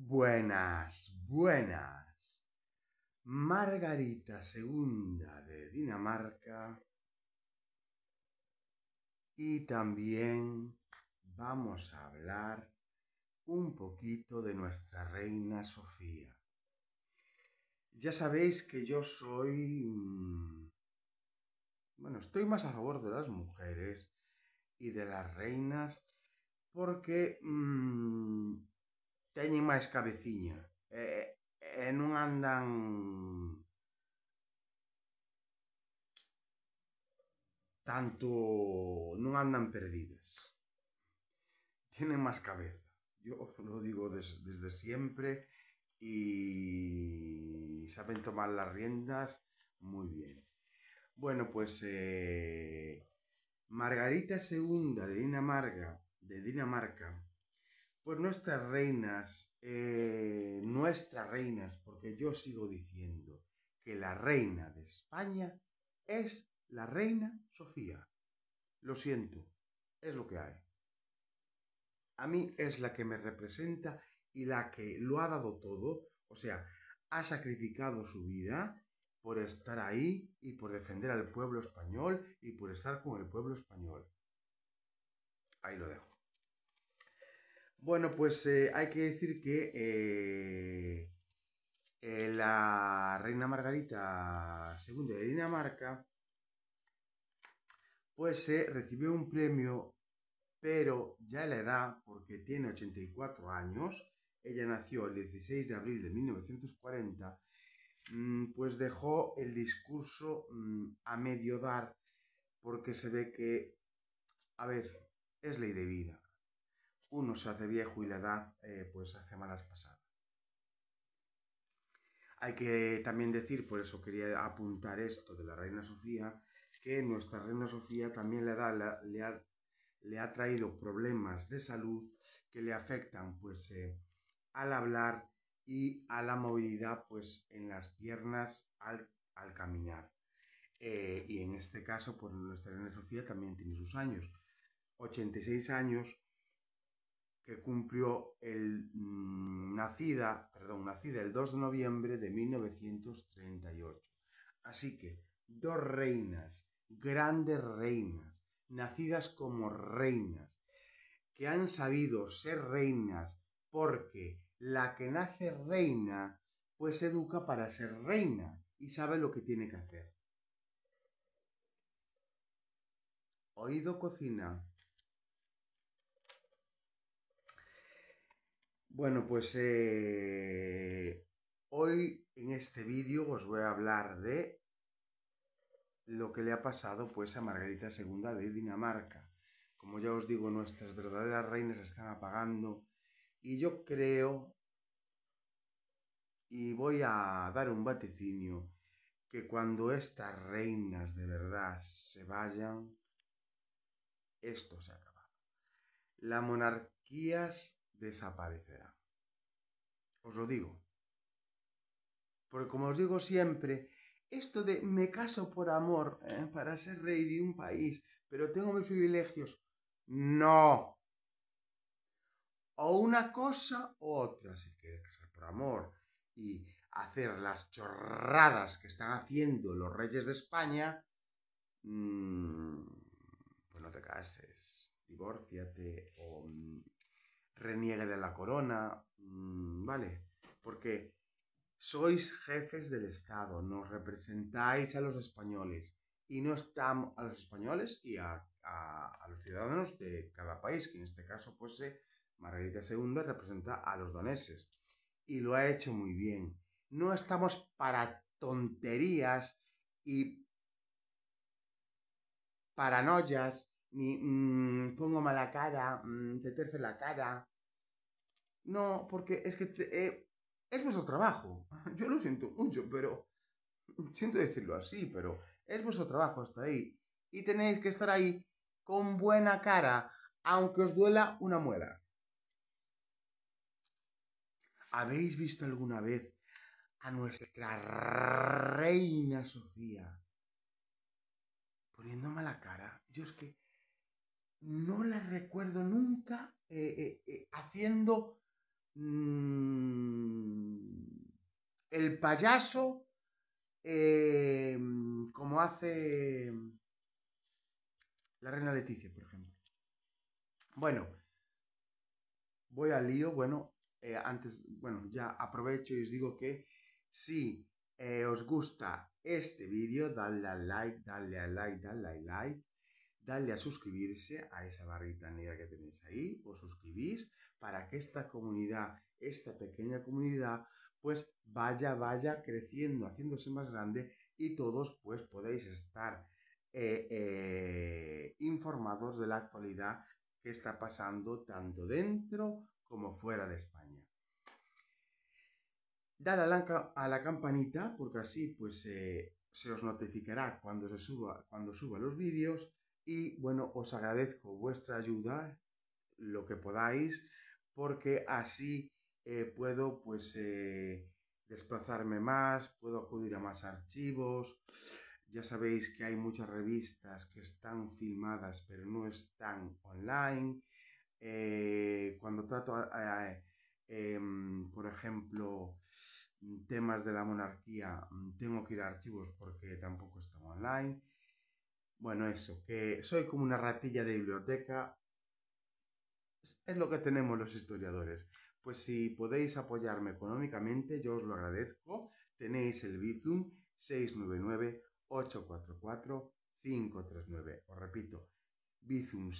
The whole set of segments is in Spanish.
Buenas, buenas. Margarita II de Dinamarca y también vamos a hablar un poquito de nuestra reina Sofía. Ya sabéis que yo soy... Mm, bueno, estoy más a favor de las mujeres y de las reinas porque mm, teñen máis cabeciña e, e non andan tanto non andan perdidas tienen máis cabeza yo lo digo des, desde siempre e saben tomar las riendas muy bien bueno pues eh, Margarita II de Dinamarca de Dinamarca Pues nuestras reinas, eh, nuestras reinas, porque yo sigo diciendo que la reina de España es la reina Sofía. Lo siento, es lo que hay. A mí es la que me representa y la que lo ha dado todo, o sea, ha sacrificado su vida por estar ahí y por defender al pueblo español y por estar con el pueblo español. Ahí lo dejo. Bueno, pues eh, hay que decir que eh, eh, la reina Margarita II de Dinamarca pues recibió un premio, pero ya la edad, porque tiene 84 años, ella nació el 16 de abril de 1940, mm, pues dejó el discurso mm, a medio dar, porque se ve que, a ver, es ley de vida uno se hace viejo y la edad eh, pues hace malas pasadas. Hay que también decir, por eso quería apuntar esto de la reina Sofía, que nuestra reina Sofía también le, ha, traído problemas de salud que le afectan pues eh, al hablar y a la movilidad pues en las piernas al, caminar. Eh, y en este caso, pues, nuestra reina Sofía también tiene sus años, 86 años, que cumplió el mm, nacida, perdón, nacida el 2 de noviembre de 1938. Así que dos reinas, grandes reinas, nacidas como reinas, que han sabido ser reinas porque la que nace reina pues educa para ser reina y sabe lo que tiene que hacer. Oído cocina Bueno, pues eh, hoy en este vídeo os voy a hablar de lo que le ha pasado pues a Margarita II de Dinamarca. Como ya os digo, nuestras verdaderas reinas están apagando y yo creo y voy a dar un vaticinio que cuando estas reinas de verdad se vayan, esto se acaba. monarquía monarquías desaparecerá. Os lo digo. Porque como os digo siempre, esto de me caso por amor ¿eh? para ser rey de un país, pero tengo mis privilegios, no. O una cosa o otra, si quieres casar por amor y hacer las chorradas que están haciendo los reyes de España, mm, pues no te cases, divórciate o mm, reniegue de la corona, mm, ¿vale? Porque sois jefes del Estado, nos representáis a los españoles y no estamos a los españoles y a, los ciudadanos de cada país, que en este caso pues eh, Margarita II representa a los daneses y lo ha hecho muy bien. No estamos para tonterías y paranoias ni mm, pongo mala cara, te mm, terce la cara. No, porque es que eh, es vuestro trabajo. Yo lo siento mucho, pero siento decirlo así, pero es vuestro trabajo hasta ahí. Y tenéis que estar ahí con buena cara, aunque os duela una muela. ¿Habéis visto alguna vez a nuestra reina Sofía poniendo mala cara? Yo es que no la recuerdo nunca eh, eh, eh, haciendo mm, el payaso em, como hace la reina Leticia, por ejemplo. Bueno, voy al lío. Bueno, antes, bueno, ya aprovecho y os digo que si os gusta este vídeo, dadle al like, dale al like, dale al like dale a suscribirse a esa barrita negra que tenéis ahí, os suscribís para que esta comunidad, esta pequeña comunidad, pues vaya, vaya creciendo, haciéndose más grande y todos pues podéis estar eh, eh, informados de la actualidad que está pasando tanto dentro como fuera de España. Dale a la, a la campanita porque así pues eh, se os notificará cuando se suba, cuando suba los vídeos y bueno, os agradezco vuestra ayuda, lo que podáis, porque así eh, puedo pues eh, desplazarme más, puedo acudir a más archivos. Ya sabéis que hay muchas revistas que están filmadas pero no están online. Eh, cuando trato, em, por ejemplo, temas de la monarquía, mm, tengo que ir a archivos porque tampoco están online. Bueno, eso, que soy como una ratilla de biblioteca. Es lo que tenemos los historiadores. Pues si podéis apoyarme económicamente, yo os lo agradezco. Tenéis el Bizum 699-844-539. Os repito, Bizum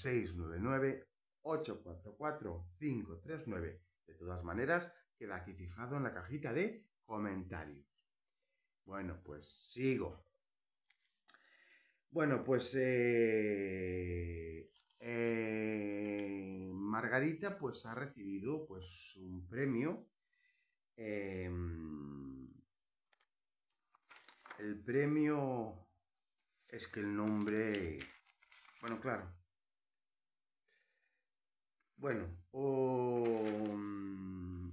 699-844-539. De todas maneras, queda aquí fijado en la cajita de comentarios. Bueno, pues sigo. Bueno, pues eh, eh, Margarita pues ha recibido pues un premio. Em, el premio es que el nombre, bueno, claro. Bueno, um,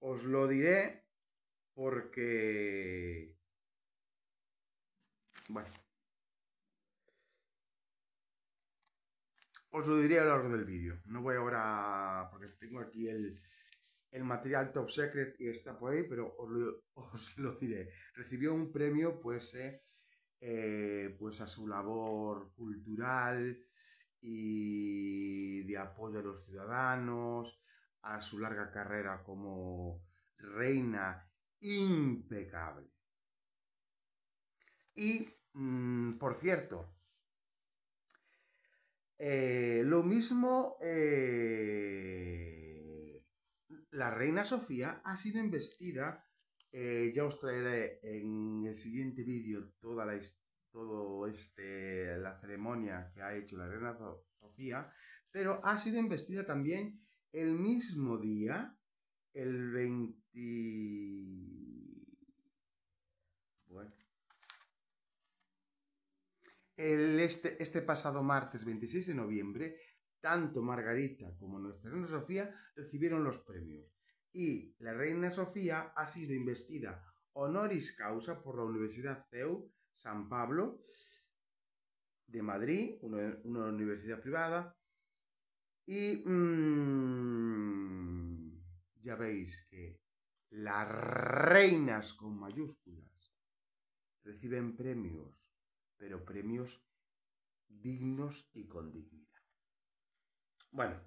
os lo diré porque, bueno. os lo diré a lo largo del vídeo. No voy ahora, porque tengo aquí el, material Top Secret y está por ahí, pero os lo, diré. Recibió un premio, pues, eh, eh, pues a su labor cultural y de apoyo a los ciudadanos, a su larga carrera como reina impecable. Y, mm, por cierto, eh, lo mismo, eh, la reina Sofía ha sido investida eh, ya os traeré en el siguiente vídeo toda la todo este la ceremonia que ha hecho la reina Sofía, pero ha sido investida también el mismo día, el 20 este, este pasado martes 26 de noviembre, tanto Margarita como nuestra reina Sofía recibieron los premios. Y la reina Sofía ha sido investida honoris causa por la Universidad CEU San Pablo de Madrid, una, universidad privada. Y mm, ya veis que las reinas con mayúsculas reciben premios pero premios dignos y con dignidad. Bueno,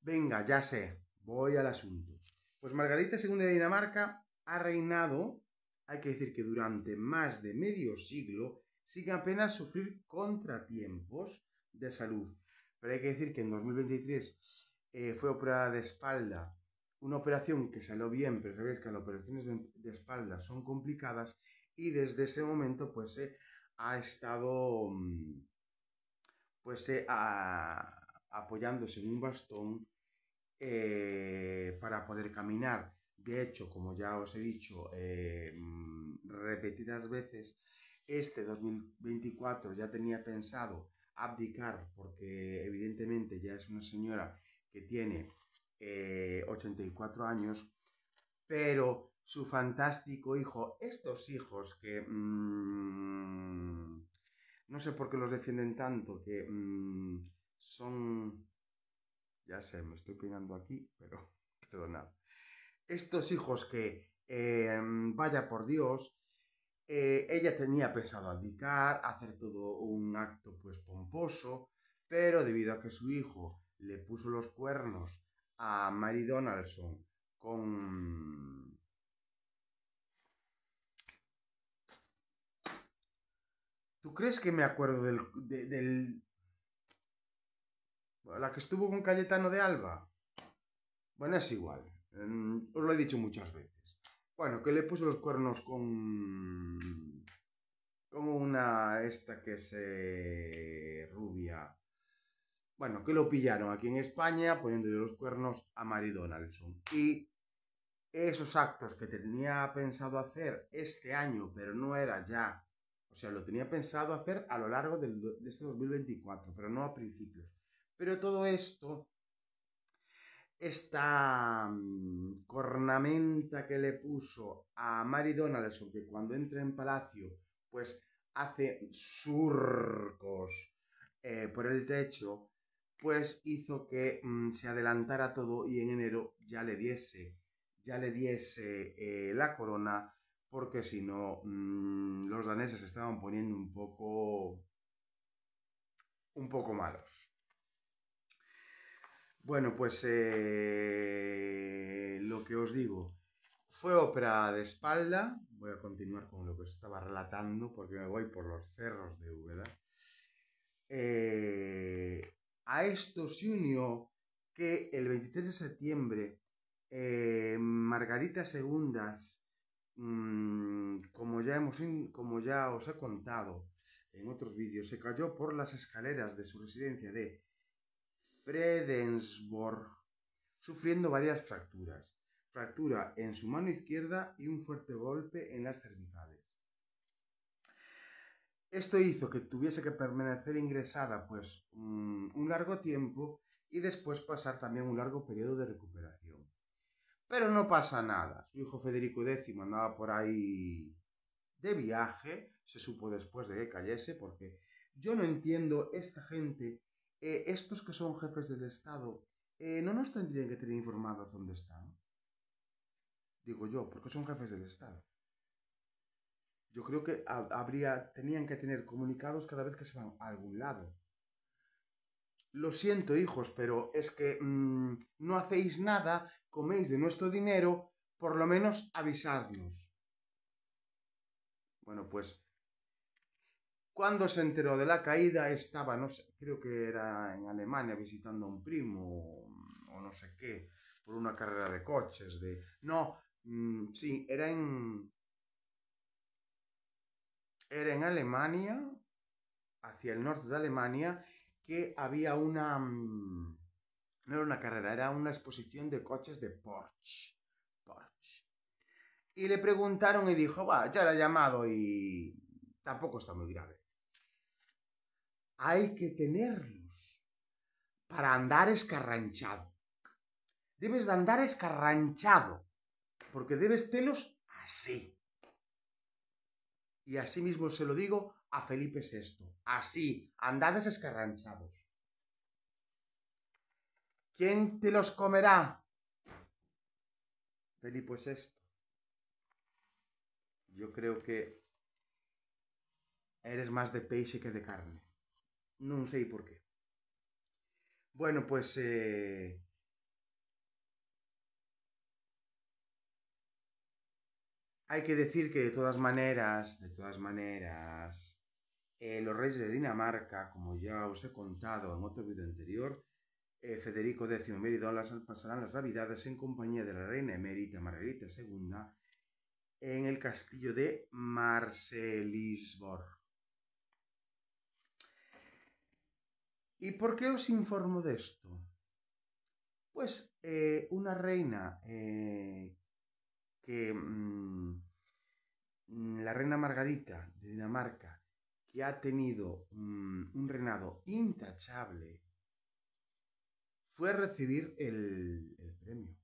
venga, ya sé, voy al asunto. Pues Margarita II de Dinamarca ha reinado, hay que decir que durante más de medio siglo, sin apenas sufrir contratiempos de salud. Pero hay que decir que en 2023 eh, fue operada de espalda, una operación que salió bien, pero sabéis que las operaciones de, de espalda son complicadas y desde ese momento pues se ha estado mm, pues eh, apoyándose en un bastón eh, para poder caminar. De hecho, como ya os he dicho eh, mm, repetidas veces, este 2024 ya tenía pensado abdicar porque evidentemente ya es una señora que tiene 84 años, pero su fantástico hijo. Estos hijos que... Mm, no sé por qué los defienden tanto, que mm, son... Ya sé, me estoy peinando aquí, pero perdonad. Estos hijos que, em, vaya por Dios, eh, ella tenía pensado abdicar, hacer todo un acto pues pomposo, pero debido a que su hijo le puso los cuernos a Mary Donaldson con crees que me acuerdo del, de, La que estuvo con Cayetano de Alba. Bueno, es igual. Mm, os lo he dicho muchas veces. Bueno, que le puso los cuernos con... Con una... Esta que se... Eh, rubia. Bueno, que lo pillaron aquí en España poniéndole los cuernos a Mary Donaldson. Y esos actos que tenía pensado hacer este año, pero no era ya o sea, lo tenía pensado hacer a lo largo de este 2024, pero no a principios. Pero todo esto, esta mm, cornamenta que le puso a Mary Donaldson, que cuando entra en Palacio, pues hace surcos eh, por el techo, pues hizo que mm, se adelantara todo y en enero ya le diese, ya le diese eh, la corona porque si no, mm, los daneses estaban poniendo un poco, un poco malos. Bueno, pues eh, lo que os digo, fue ópera de espalda, voy a continuar con lo que os estaba relatando porque me voy por los cerros de Úbeda. Eh, a esto se unió que el 23 de septiembre eh, Margarita II Mm, como, ya hemos, como ya os he contado en otros vídeos, se cayó por las escaleras de su residencia de Fredensborg, sufriendo varias fracturas. Fractura en su mano izquierda y un fuerte golpe en las cervicales. Esto hizo que tuviese que permanecer ingresada pues mm, un largo tiempo y después pasar también un largo periodo de recuperación. Pero no pasa nada. Su hijo Federico X andaba por ahí de viaje, se supo después de que cayese, porque yo no entiendo esta gente, eh, estos que son jefes del Estado, eh, no nos tendrían que tener informados dónde están. Digo yo, porque son jefes del Estado. Yo creo que habría, tenían que tener comunicados cada vez que se van a algún lado lo siento hijos, pero es que mm, no hacéis nada, coméis de nuestro dinero, por lo menos avisadnos. Bueno, pues cuando se enteró de la caída estaba, no sé, creo que era en Alemania visitando a un primo o no sé qué, por una carrera de coches, de... No, mm, sí, era en... Era en Alemania, hacia el norte de Alemania, que había una... Mm, no era una carrera, era una exposición de coches de Porsche. Porsche. Y le preguntaron y dijo, va, ya la he llamado y tampoco está muy grave. Hay que tenerlos para andar escarranchado. Debes de andar escarranchado, porque debes telos así. Y así mismo se lo digo a Felipe es esto. Así, andades escarranchados. ¿Quién te los comerá? Felipe es esto. Yo creo que eres más de peixe que de carne. No sé por qué. Bueno, pues... Eh, hay que decir que de todas maneras, de todas maneras, eh, los reyes de Dinamarca, como ya os he contado en otro vídeo anterior, eh, Federico X y pasarán las Navidades en compañía de la reina emérita Margarita II en el castillo de Marselisborg. ¿Y por qué os informo de esto? Pues eh, una reina que mm, la reina Margarita de Dinamarca ha tenido mm, un, reinado intachable, fue a recibir el, el premio.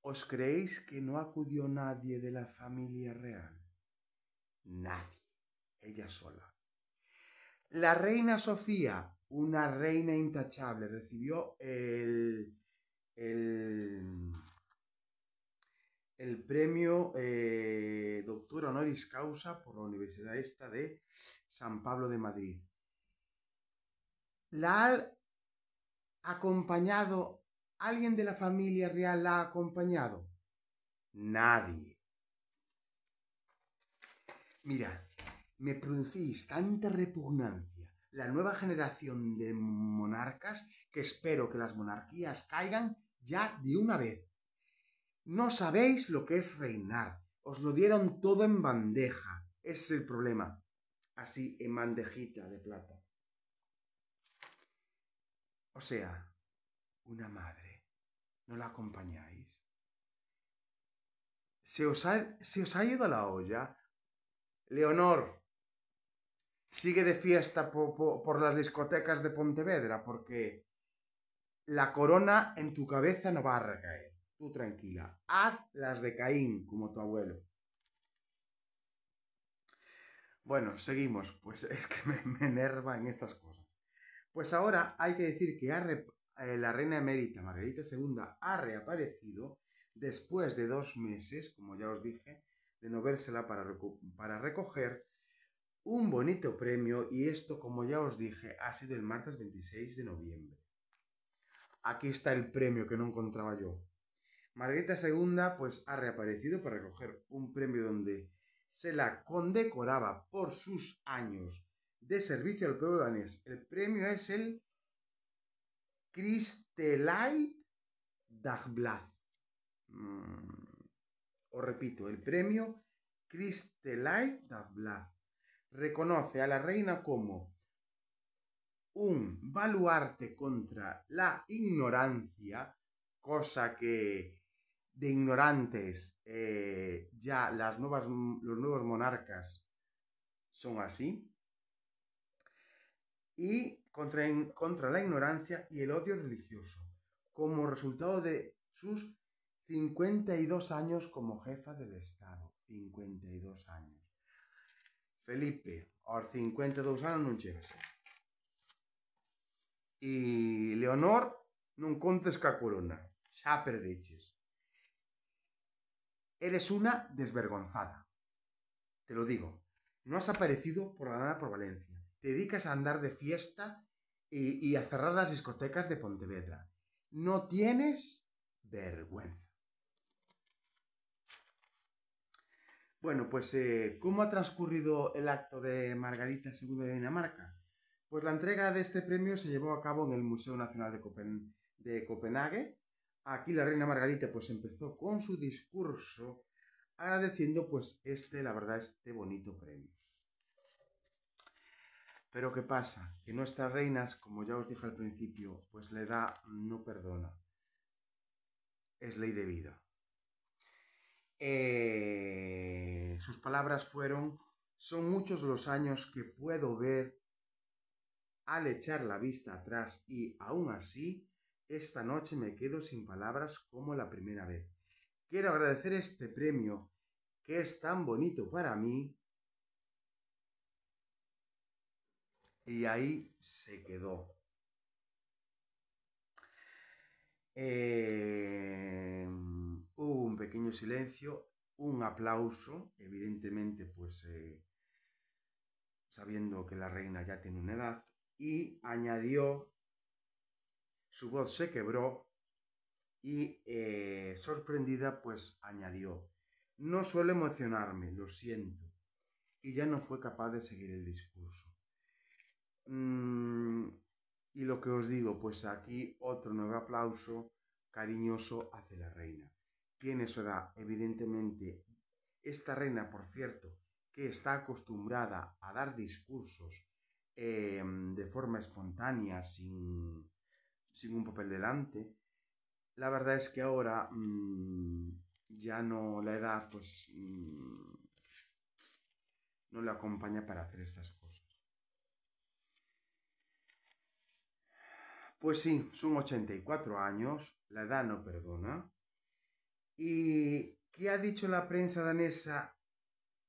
¿Os creéis que no acudió nadie de la familia real? Nadie, ella sola. La reina Sofía, una reina intachable, recibió el, el, el premio eh, doctor honoris causa por la Universidad esta de San Pablo de Madrid. La ha acompañado, alguien de la familia real la ha acompañado. Nadie. Mira, me producís tanta repugnancia la nueva generación de monarcas que espero que las monarquías caigan ya de una vez. No sabéis lo que es reinar. Os lo dieron todo en bandeja. es el problema. Así, en bandejita de plata. O sea, una madre. ¿No la acompañáis? ¿Se os ha, se os ido la olla? Leonor, sigue de fiesta por las discotecas de Pontevedra porque la corona en tu cabeza no va a recaer tú tranquila, haz las de Caín como tu abuelo. Bueno, seguimos, pues es que me, enerva en estas cosas. Pues ahora hay que decir que eh, la reina emérita Margarita II ha reaparecido después de dos meses, como ya os dije, de no vérsela para, para recoger un bonito premio y esto, como ya os dije, ha sido el martes 26 de noviembre. Aquí está el premio que no encontraba yo. Margarita II pues ha reaparecido para recoger un premio donde se la condecoraba por sus años de servicio al pueblo danés. El premio es el Christelite Dagblad. Mm, os repito, el premio Christelite Dagblad reconoce a la reina como un baluarte contra la ignorancia, cosa que de ignorantes, eh, ya las nuevas, los nuevos monarcas son así, y contra, contra la ignorancia y el odio religioso, como resultado de sus 52 años como jefa del Estado. 52 años. Felipe, los 52 años, no llegas. Y Leonor no contes corona, Ya perdiches. Eres una desvergonzada. Te lo digo, no has aparecido por la nada por Valencia. Te dedicas a andar de fiesta y, a cerrar las discotecas de Pontevedra. No tienes vergüenza. Bueno, pues eh, ¿cómo ha transcurrido el acto de Margarita II de Dinamarca? Pues la entrega de este premio se llevó a cabo en el Museo Nacional de Copenhague Aquí la reina Margarita pues empezó con su discurso agradeciendo pues este, la verdad, este bonito premio. Pero ¿qué pasa? Que nuestras reinas, como ya os dije al principio, pues la edad no perdona. Es ley de vida. Eh, sus palabras fueron, son muchos los años que puedo ver al echar la vista atrás y aún así esta noche me quedo sin palabras como la primera vez. Quiero agradecer este premio que es tan bonito para mí. Y ahí se quedó. Eh, hubo un pequeño silencio, un aplauso, evidentemente pues eh, sabiendo que la reina ya tiene una edad, y añadió su voz se quebró y, eh, sorprendida, pues añadió, no suelo emocionarme, lo siento. Y ya no fue capaz de seguir el discurso. Mm, y lo que os digo, pues aquí otro nuevo aplauso cariñoso hacia la reina. Tiene eso edad, evidentemente. Esta reina, por cierto, que está acostumbrada a dar discursos em, de forma espontánea, sin, sin un papel delante. La verdad es que ahora mm, ya no la edad, pues mm, no le acompaña para hacer estas cosas. Pues sí, son 84 años, la edad no perdona. ¿Y qué ha dicho la prensa danesa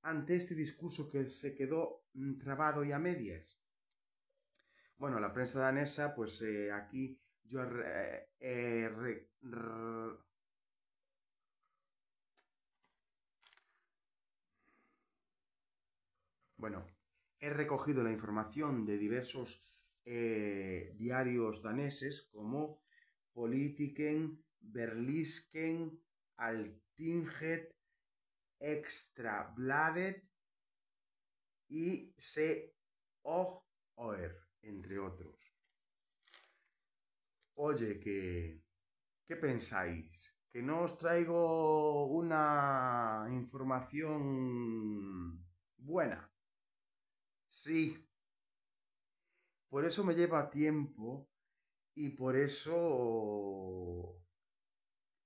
ante este discurso que se quedó mm, trabado y a medias? Bueno, la prensa danesa, pues eh, aquí yo eh, bueno, he recogido la información de diversos eh, diarios daneses como Politiken, Berlisken, Altinget, Extrabladet y Se Oer, entre otros oye, que, ¿qué pensáis? Que no os traigo una información buena. Sí. Por eso me lleva tiempo y por eso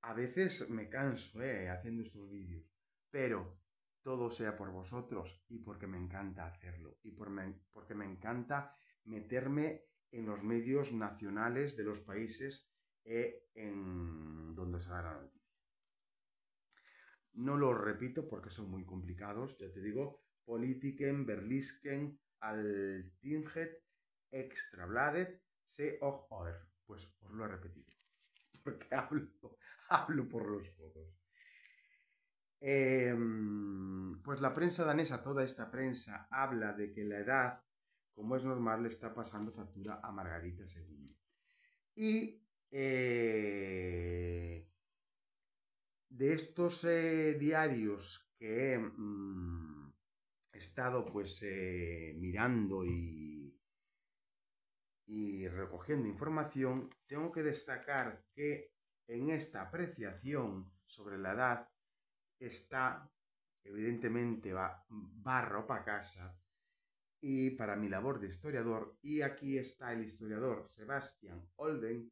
a veces me canso ¿eh? haciendo estos vídeos. Pero todo sea por vosotros y porque me encanta hacerlo y por porque me encanta meterme en los medios nacionales de los países e en donde se da la noticia. No lo repito porque son muy complicados, ya te digo, Politiken, Berlisken, Altinget, Extrabladet, Se Pues os lo he repetido, porque hablo, por los pocos em, pues la prensa danesa, toda esta prensa, habla de que la edad como es normal, le está pasando factura a Margarita Sevilla. Y eh, de estos eh, diarios que mm, he estado pues eh, mirando y, y recogiendo información, tengo que destacar que en esta apreciación sobre la edad está evidentemente va, barro para casa y para mi labor de historiador. Y aquí está el historiador Sebastian Olden,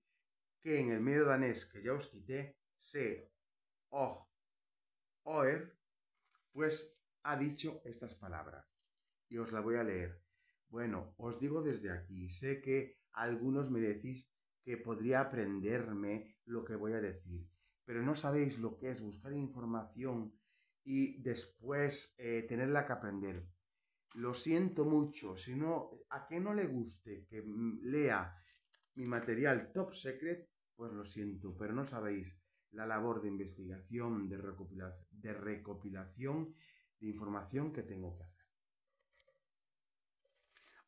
que en el medio danés que ya os cité, se oh, oer, pues ha dicho estas palabras. Y os la voy a leer. Bueno, os digo desde aquí, sé que algunos me decís que podría aprenderme lo que voy a decir, pero no sabéis lo que es buscar información y después eh, tenerla que aprender lo siento mucho, si no, a que no le guste que mm, lea mi material Top Secret, pues lo siento, pero no sabéis la labor de investigación, de, recopilación, de información que tengo que hacer.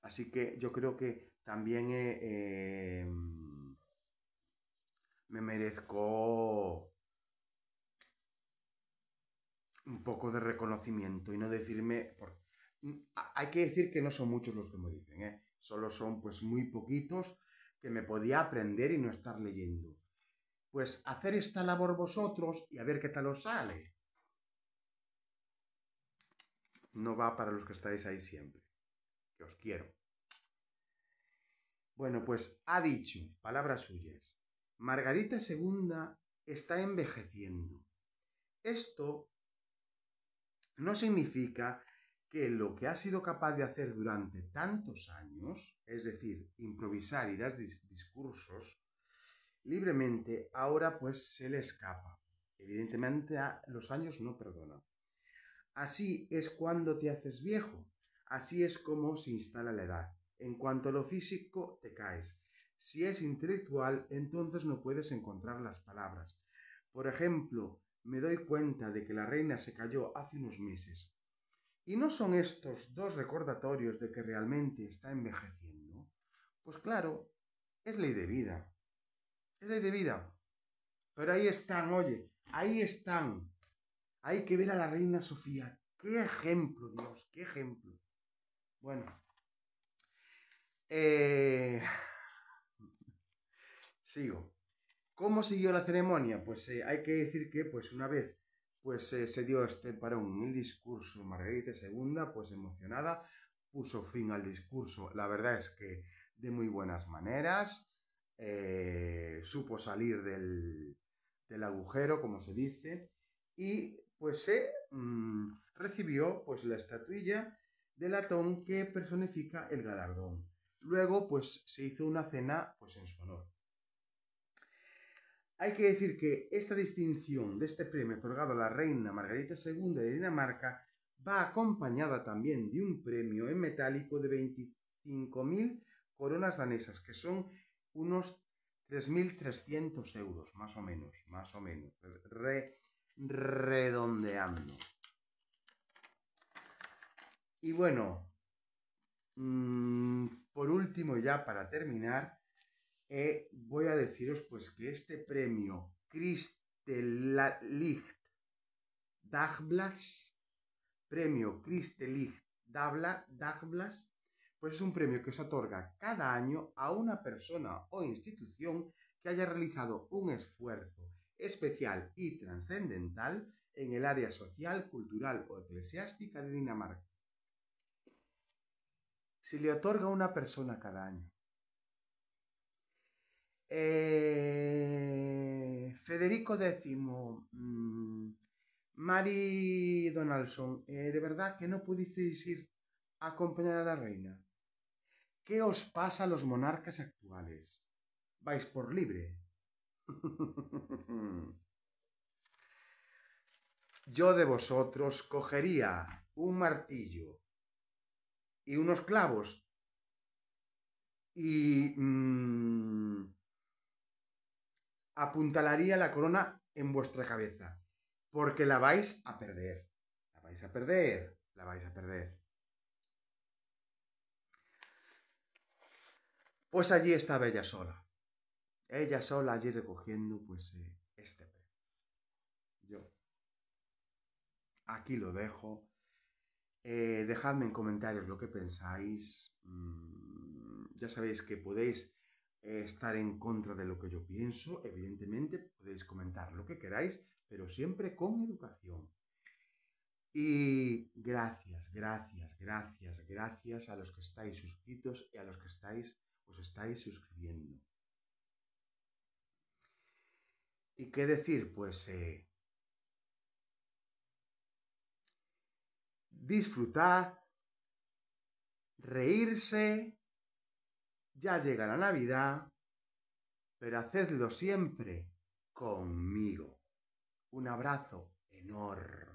Así que yo creo que también eh, em, me merezco un poco de reconocimiento y no decirme por qué. Mm, hay que decir que no son muchos los que me dicen, ¿eh? solo son pues muy poquitos que me podía aprender y no estar leyendo. Pues hacer esta labor vosotros y a ver qué tal os sale. No va para los que estáis ahí siempre, que os quiero. Bueno, pues ha dicho, palabras suyas, Margarita II está envejeciendo. Esto no significa que lo que ha sido capaz de hacer durante tantos años, es decir, improvisar y dar discursos libremente, ahora pues se le escapa. Evidentemente los años no perdonan. Así es cuando te haces viejo, así es como se instala la edad. En cuanto a lo físico, te caes. Si es intelectual, entonces no puedes encontrar las palabras. Por ejemplo, me doy cuenta de que la reina se cayó hace unos meses ¿Y no son estos dos recordatorios de que realmente está envejeciendo? Pues claro, es ley de vida. Es ley de vida. Pero ahí están, oye, ahí están. Hay que ver a la reina Sofía. ¡Qué ejemplo, Dios! ¡Qué ejemplo! Bueno. Eh, sigo. ¿Cómo siguió la ceremonia? Pues eh, hay que decir que, pues una vez pues eh, se dio este parón. El discurso Margarita II, pues emocionada, puso fin al discurso. La verdad es que de muy buenas maneras, eh, supo salir del, agujero, como se dice, y pues se eh, mm, recibió pues la estatuilla de latón que personifica el galardón. Luego, pues se hizo una cena pues en su honor. Hay que decir que esta distinción de este premio otorgado a la reina Margarita II de Dinamarca va acompañada también de un premio en metálico de 25.000 coronas danesas, que son unos 3.300 euros, más o menos, más o menos, redondeando. Y bueno, mm, por último ya para terminar, eh, voy a deciros pues que este premio Kristelicht Dagblas, premio Dagblas, pues es un premio que se otorga cada año a una persona o institución que haya realizado un esfuerzo especial y trascendental en el área social, cultural o eclesiástica de Dinamarca. Se le otorga a una persona cada año. Eh, Federico X, mm, Mari Mary Donaldson, eh, de verdad que no pudisteis ir a acompañar a la reina. ¿Qué os pasa a los monarcas actuales? Vais por libre. Yo de vosotros cogería un martillo y unos clavos y... Mm, apuntalaría la corona en vuestra cabeza, porque la vais a perder. La vais a perder, la vais a perder. Pues allí estaba ella sola. Ella sola allí recogiendo pues eh, este premio. Yo. Aquí lo dejo. Eh, dejadme en comentarios lo que pensáis. Mm, ya sabéis que podéis estar en contra de lo que yo pienso, evidentemente podéis comentar lo que queráis, pero siempre con educación. Y gracias, gracias, gracias, gracias a los que estáis suscritos y a los que estáis, os estáis suscribiendo. ¿Y qué decir? Pues eh, disfrutad, reírse, ya llega la Navidad, pero hacedlo siempre conmigo. Un abrazo enorme.